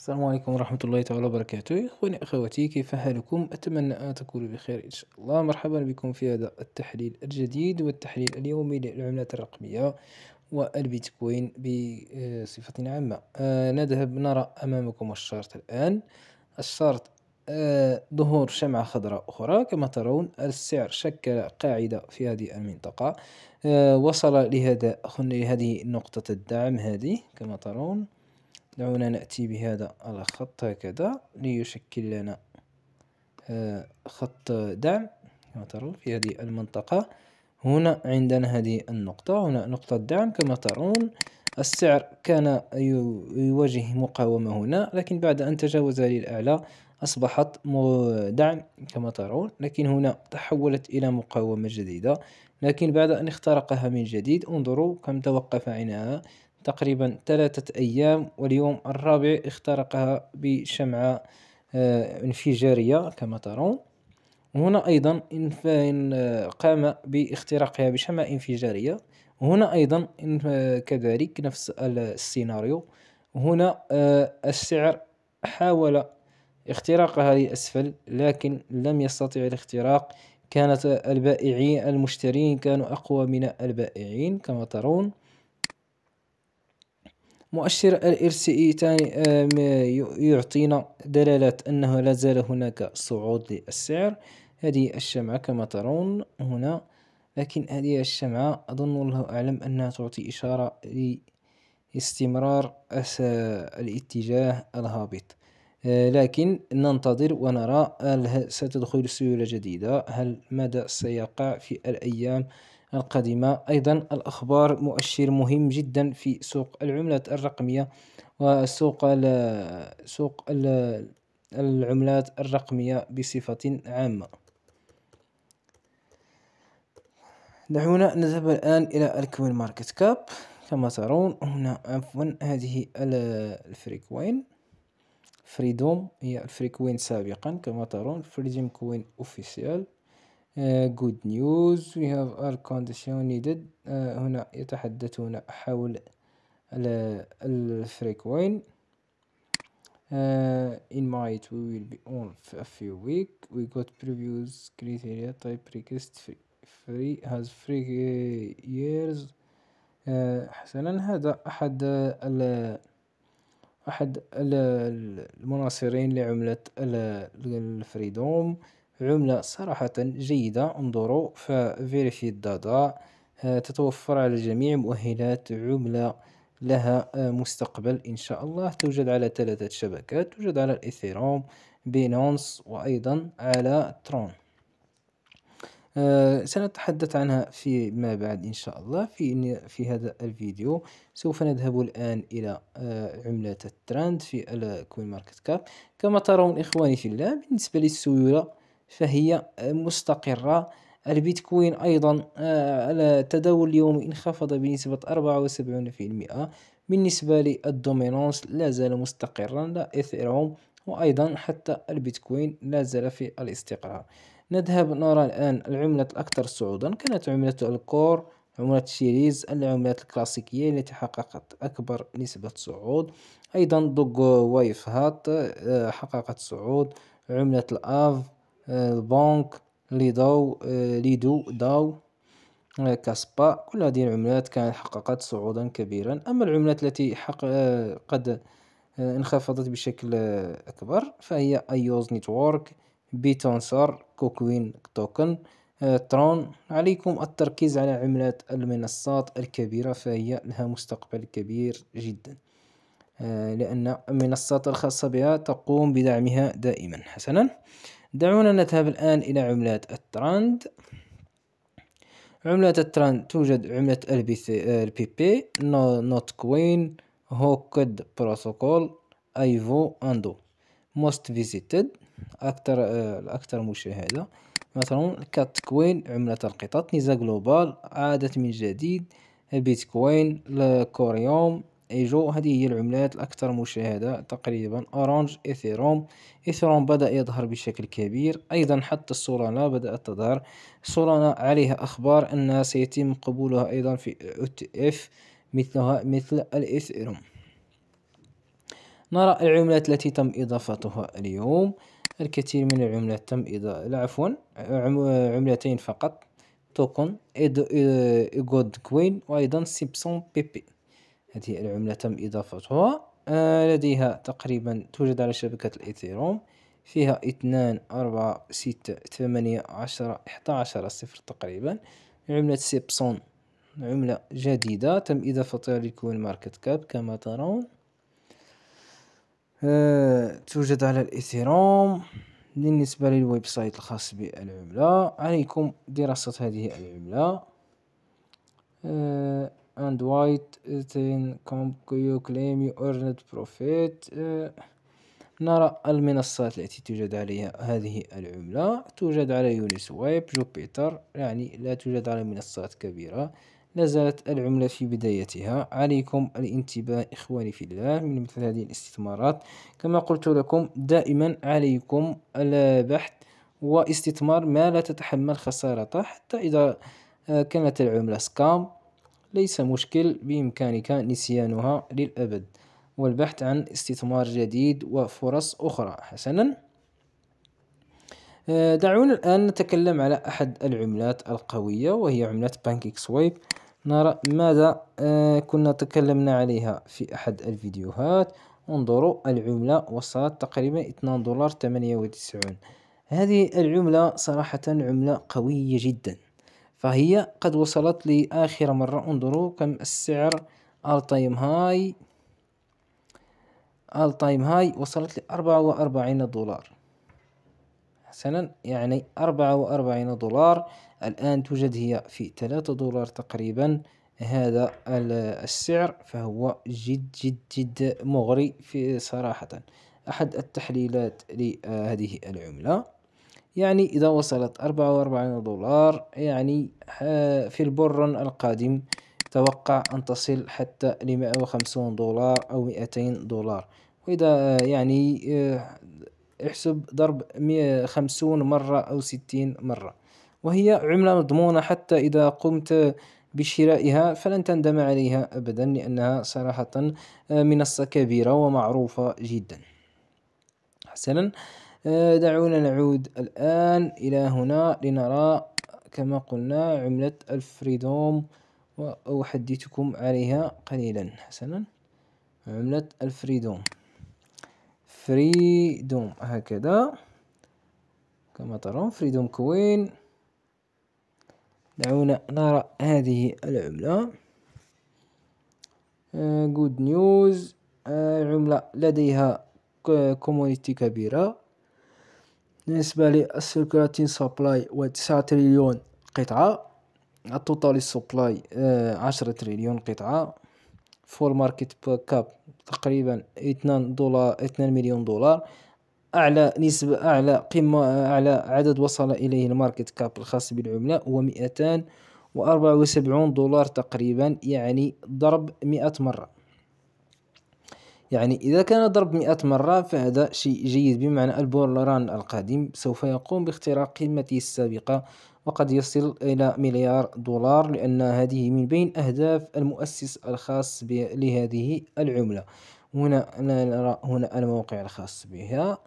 السلام عليكم ورحمة الله تعالى وبركاته إخواني أخواتي كيف حالكم أتمنى أن تكونوا بخير إن شاء الله مرحبا بكم في هذا التحليل الجديد والتحليل اليومي للعملات الرقمية والبيتكوين بصفة عامة أه نذهب نرى أمامكم الشارت الآن الشارت أه ظهور شمعة خضراء أخرى كما ترون السعر شكل قاعدة في هذه المنطقة أه وصل لهذا لهذه نقطة الدعم هذه كما ترون دعونا نأتي بهذا الخط هكذا ليشكل لنا آه، خط دعم كما ترون في هذه المنطقة هنا عندنا هذه النقطة هنا نقطة دعم كما ترون السعر كان يواجه مقاومة هنا لكن بعد أن تجاوز للأعلى أصبحت دعم كما ترون لكن هنا تحولت إلى مقاومة جديدة لكن بعد أن اخترقها من جديد انظروا كم توقف عنها تقريبا ثلاثة أيام واليوم الرابع اخترقها بشمعة آه، انفجارية كما ترون هنا أيضا قام باختراقها بشمعة انفجارية هنا أيضا كذلك نفس السيناريو هنا آه، السعر حاول اختراقها لأسفل لكن لم يستطع الاختراق كانت البائعين المشترين كانوا أقوى من البائعين كما ترون مؤشر ال اي تاني آه، يعطينا دلالة أنه لا زال هناك صعود للسعر هذه الشمعة كما ترون هنا لكن هذه الشمعة أظن والله أعلم أنها تعطي إشارة لاستمرار الاتجاه الهابط آه، لكن ننتظر ونرى هل ستدخل سيولة جديدة هل ماذا سيقع في الأيام القادمة أيضا الأخبار مؤشر مهم جدا في سوق العملات الرقمية وسوق الـ سوق الـ العملات الرقمية بصفة عامة دعونا نذهب الآن إلى الكوين ماركت كاب كما ترون هنا عفوا هذه الفريكوين فريدوم هي الفريكوين سابقا كما ترون فريدوم كوين اوفيسيال good news we have air condition needed هنا يتحدثون حول الفريكوين uh, in might we will be on a few week we got previous criteria type request free, free has free years uh, حسنا هذا احد ال احد ال المناصرين لعملة الفريدوم عملة صراحة جيدة انظروا ففيريفي داتا آه، تتوفر على جميع مؤهلات عملة لها آه، مستقبل إن شاء الله توجد على ثلاثة شبكات توجد على الإيثيروم بينونس وأيضا على ترون آه، سنتحدث عنها في ما بعد إن شاء الله في, في هذا الفيديو سوف نذهب الآن إلى عملة الترند في الكوين ماركت كاب كما ترون إخواني في الله بالنسبة للسيولة فهي مستقرة البيتكوين أيضا آه، على التداول اليومي انخفض بنسبة 74% بالنسبة للدومينونس لا زال مستقرا لا إثيروم وأيضا حتى البيتكوين لا زال في الاستقرار نذهب نرى الآن العملة الأكثر صعودا كانت عملة الكور عملة شيريز العملات الكلاسيكية التي حققت أكبر نسبة صعود أيضا دوغو وايف هات آه، حققت صعود عملة الآف بونك ليدو ليدو داو كاسبا كل هذه العملات كانت حققت صعودا كبيرا أما العملات التي حق eh, قد eh, انخفضت بشكل eh, أكبر فهي أيوز نتورك بيتونسر كوكوين توكن ترون عليكم التركيز على عملات المنصات الكبيرة فهي لها مستقبل كبير جدا لأن المنصات الخاصة بها تقوم بدعمها دائما حسنا دعونا نذهب الآن إلى عملات التراند عملات التراند توجد عملة البي سي البي بي نوت كوين هوكد بروتوكول ايفو اندو موست فيزيتد اكثر الاكثر آه، مشاهدة مثلا كات كوين عملة القطط نيزا جلوبال عادت من جديد بيتكوين الكوريوم ايجو هذه هي العملات الاكثر مشاهدة تقريبا اورانج ايثيروم ايثيروم بدأ يظهر بشكل كبير ايضا حتى سولانا بدأت تظهر سولانا عليها اخبار انها سيتم قبولها ايضا في اف مثلها مثل الايثيروم نرى العملات التي تم اضافتها اليوم الكثير من العملات تم إضافة عفوا عملتين فقط توكن إيجود كوين وأيضا سيبسون بيبي هذه العملة تم إضافتها آه لديها تقريبا توجد على شبكة الإيثيروم فيها اثنان أربعة ستة ثمانية عشرة إحدى عشر صفر تقريبا عملة سيبسون عملة جديدة تم إضافتها لكون ماركت كاب كما ترون آه، توجد على الإثيروم بالنسبة للويب سايت الخاص بالعملة عليكم دراسة هذه العملة آه، and white then you claim you earned profit نرى المنصات التي توجد عليها هذه العملة توجد على يونس ويب جوبيتر يعني لا توجد على منصات كبيرة لازالت العملة في بدايتها عليكم الانتباه إخواني في الله من مثل هذه الاستثمارات كما قلت لكم دائما عليكم البحث واستثمار ما لا تتحمل خسارته حتى إذا كانت العملة سكام ليس مشكل بإمكانك نسيانها للأبد والبحث عن استثمار جديد وفرص أخرى حسنا آه، دعونا الآن نتكلم على أحد العملات القوية وهي عملة بانكيك سويب نرى ماذا آه، كنا تكلمنا عليها في أحد الفيديوهات انظروا العملة وصلت تقريبا 2 دولار 98 هذه العملة صراحة عملة قوية جداً فهي قد وصلت لآخر مرة انظروا كم السعر all time high all time high وصلت لأربعة وأربعين دولار حسنا يعني أربعة وأربعين دولار الآن توجد هي في ثلاثة دولار تقريبا هذا السعر فهو جد جد جد مغري في صراحة أحد التحليلات لهذه العملة يعني إذا وصلت أربعة وأربعين دولار يعني آه، في البرن القادم توقع أن تصل حتى لمائة وخمسون دولار أو 200 دولار وإذا آه، يعني آه، احسب ضرب 150 خمسون مرة أو ستين مرة وهي عملة مضمونة حتى إذا قمت بشرائها فلن تندم عليها أبدا لأنها صراحة منصة كبيرة ومعروفة جدا حسنا آه، دعونا نعود الآن إلى هنا لنرى كما قلنا عملة الفريدوم وأحدثكم عليها قليلا حسنا عملة الفريدوم فريدوم هكذا كما ترون فريدوم كوين دعونا نرى هذه العملة جود آه، نيوز آه، عملة لديها كوميونيتي كبيرة بالنسبة للسيركولاتين سبلاي و 9 تريليون قطعة التوتال سبلاي 10 آه، تريليون قطعة فور ماركت كاب تقريبا اثنان دولار اثنان مليون دولار أعلى نسبة أعلى قمة أعلى عدد وصل إليه الماركت كاب الخاص بالعملة هو مئتان دولار تقريبا يعني ضرب مئة مرة يعني إذا كان ضرب مئة مرة فهذا شيء جيد بمعنى البورلران القادم سوف يقوم باختراق قيمته السابقة وقد يصل إلى مليار دولار لأن هذه من بين أهداف المؤسس الخاص لهذه العملة هنا نرى هنا الموقع الخاص بها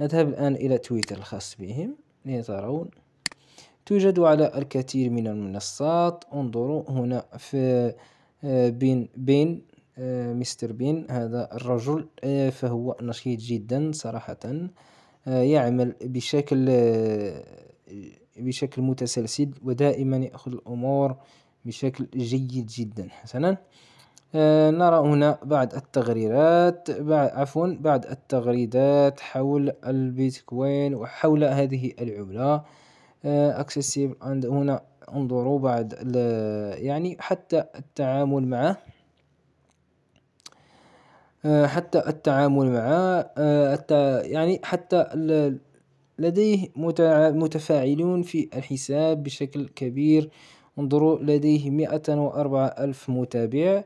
نذهب الآن إلى تويتر الخاص بهم لترون توجد على الكثير من المنصات انظروا هنا في آه، بين بين آه، مستر بين هذا الرجل آه، فهو نشيط جدا صراحة آه، يعمل بشكل بشكل متسلسل ودائما يأخذ الأمور بشكل جيد جدا حسنا نرى هنا بعض التغريرات بعد عفوا بعض التغريدات حول البيتكوين وحول هذه العملة اكسسيبل هنا انظروا بعد يعني حتى التعامل معه آه، حتى التعامل معه آه، يعني حتى لديه متفاعلون في الحساب بشكل كبير انظروا لديه مئة وأربعة ألف متابع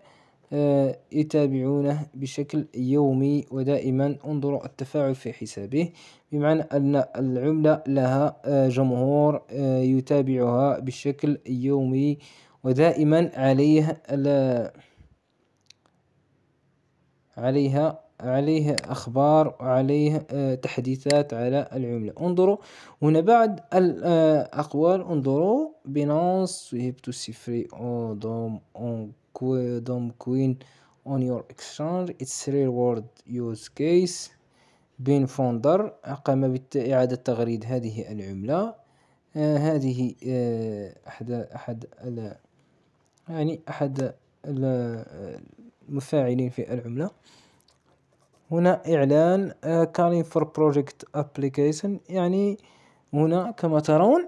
آه، يتابعونه بشكل يومي ودائما انظروا التفاعل في حسابه بمعنى أن العملة لها جمهور يتابعها بشكل يومي ودائما عليه عليها عليه اخبار وعليه آه، تحديثات على العملة انظروا هنا بعد الاقوال انظروا بينانس you have او دوم اون كو دوم كوين اون يور your اتس ريل وورد يوز كيس بين فوندر قام بإعادة تغريد هذه العملة آه هذه آه أحد أحد يعني أحد مفاعلين في العملة هنا إعلان كارين فور بروجكت أبليكيشن يعني هنا كما ترون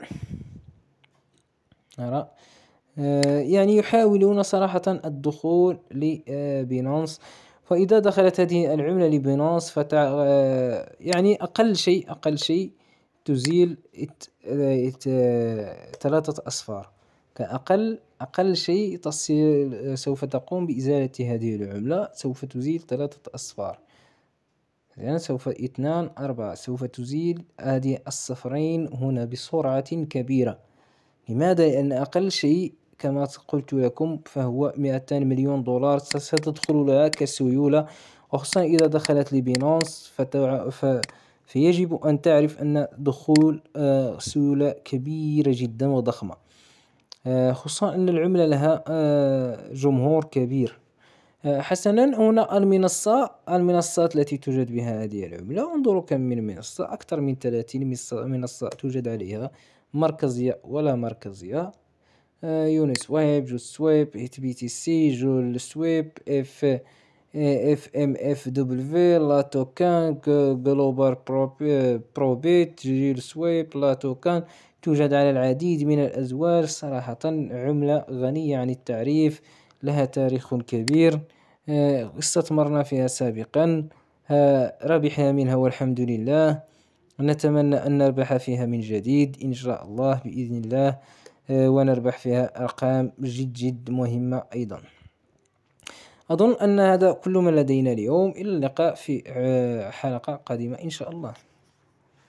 نرى آه، يعني يحاولون صراحة الدخول لبينانس فإذا دخلت هذه العملة لبينانس فتع آه، يعني أقل شيء أقل شيء تزيل آه، ثلاثة أصفار كأقل أقل شيء سوف تقوم بإزالة هذه العملة سوف تزيل ثلاثة أصفار إذن سوف اثنان أربعة سوف تزيل هذه الصفرين هنا بسرعة كبيرة لماذا؟ لأن أقل شيء كما قلت لكم فهو 200 مليون دولار ستدخل لها كسيولة وخصوصا إذا دخلت لبينانس فتع... ف... فيجب أن تعرف أن دخول آه، سيولة كبيرة جدا وضخمة آه، خصوصا أن العملة لها آه، جمهور كبير آه، حسنا هنا المنصة المنصات التي توجد بها هذه العملة انظروا كم من منصة أكثر من 30 منصة توجد عليها مركزية ولا مركزية يونس ويب جو سويب ات بي تي سي جول سويب اف اف ام اف دبليو لا توكان جلوبال بروبيت جيل سويب لا توكان توجد على العديد من الازوار صراحة عملة غنية عن التعريف لها تاريخ كبير آه، استثمرنا فيها سابقا ربحنا منها والحمد لله نتمنى أن نربح فيها من جديد إن شاء الله بإذن الله آه، ونربح فيها أرقام جد جد مهمة أيضا أظن أن هذا كل ما لدينا اليوم إلى اللقاء في آه، حلقة قادمة إن شاء الله